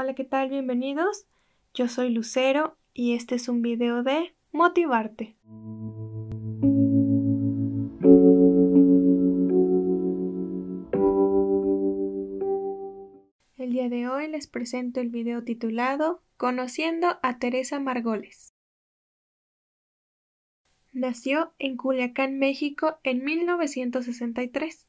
Hola, ¿qué tal? Bienvenidos. Yo soy Lucero y este es un video de motivarte. El día de hoy les presento el video titulado Conociendo a Teresa Margoles. Nació en Culiacán, México en 1963.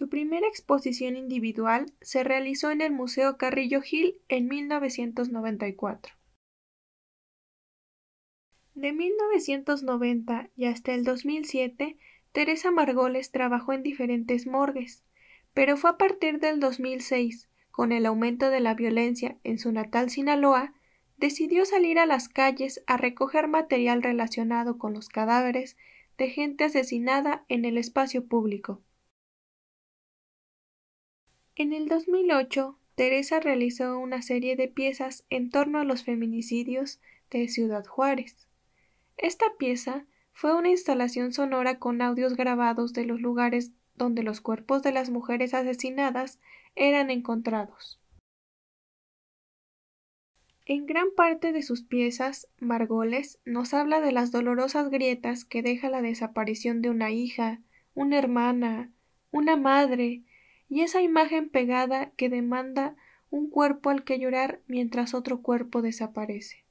Su primera exposición individual se realizó en el Museo Carrillo Gil en 1994. De 1990 y hasta el 2007, Teresa Margoles trabajó en diferentes morgues, pero fue a partir del 2006, con el aumento de la violencia en su natal Sinaloa, decidió salir a las calles a recoger material relacionado con los cadáveres de gente asesinada en el espacio público. En el 2008, Teresa realizó una serie de piezas en torno a los feminicidios de Ciudad Juárez. Esta pieza fue una instalación sonora con audios grabados de los lugares donde los cuerpos de las mujeres asesinadas eran encontrados. En gran parte de sus piezas, Margoles nos habla de las dolorosas grietas que deja la desaparición de una hija, una hermana, una madre, y esa imagen pegada que demanda un cuerpo al que llorar mientras otro cuerpo desaparece.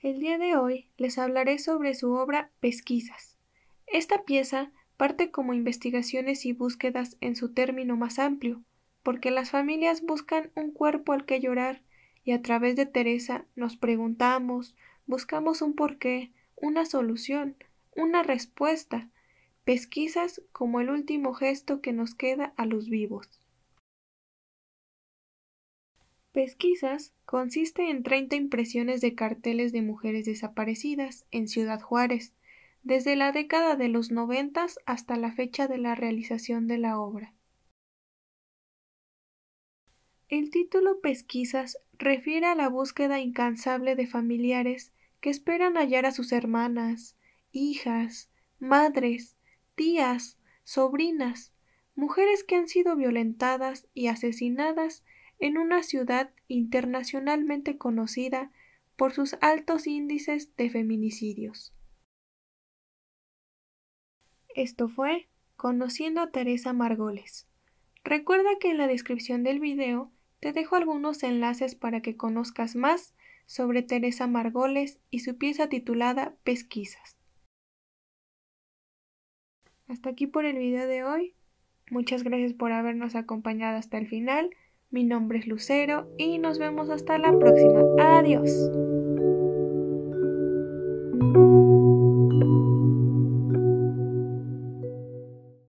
El día de hoy les hablaré sobre su obra Pesquisas. Esta pieza parte como investigaciones y búsquedas en su término más amplio, porque las familias buscan un cuerpo al que llorar y a través de Teresa nos preguntamos, buscamos un porqué, una solución, una respuesta, Pesquisas como el último gesto que nos queda a los vivos. Pesquisas consiste en 30 impresiones de carteles de mujeres desaparecidas en Ciudad Juárez, desde la década de los noventas hasta la fecha de la realización de la obra. El título Pesquisas refiere a la búsqueda incansable de familiares que esperan hallar a sus hermanas, hijas, madres, tías, sobrinas, mujeres que han sido violentadas y asesinadas en una ciudad internacionalmente conocida por sus altos índices de feminicidios. Esto fue Conociendo a Teresa Margoles. Recuerda que en la descripción del video te dejo algunos enlaces para que conozcas más sobre Teresa Margoles y su pieza titulada Pesquisas. Hasta aquí por el video de hoy. Muchas gracias por habernos acompañado hasta el final. Mi nombre es Lucero y nos vemos hasta la próxima. Adiós.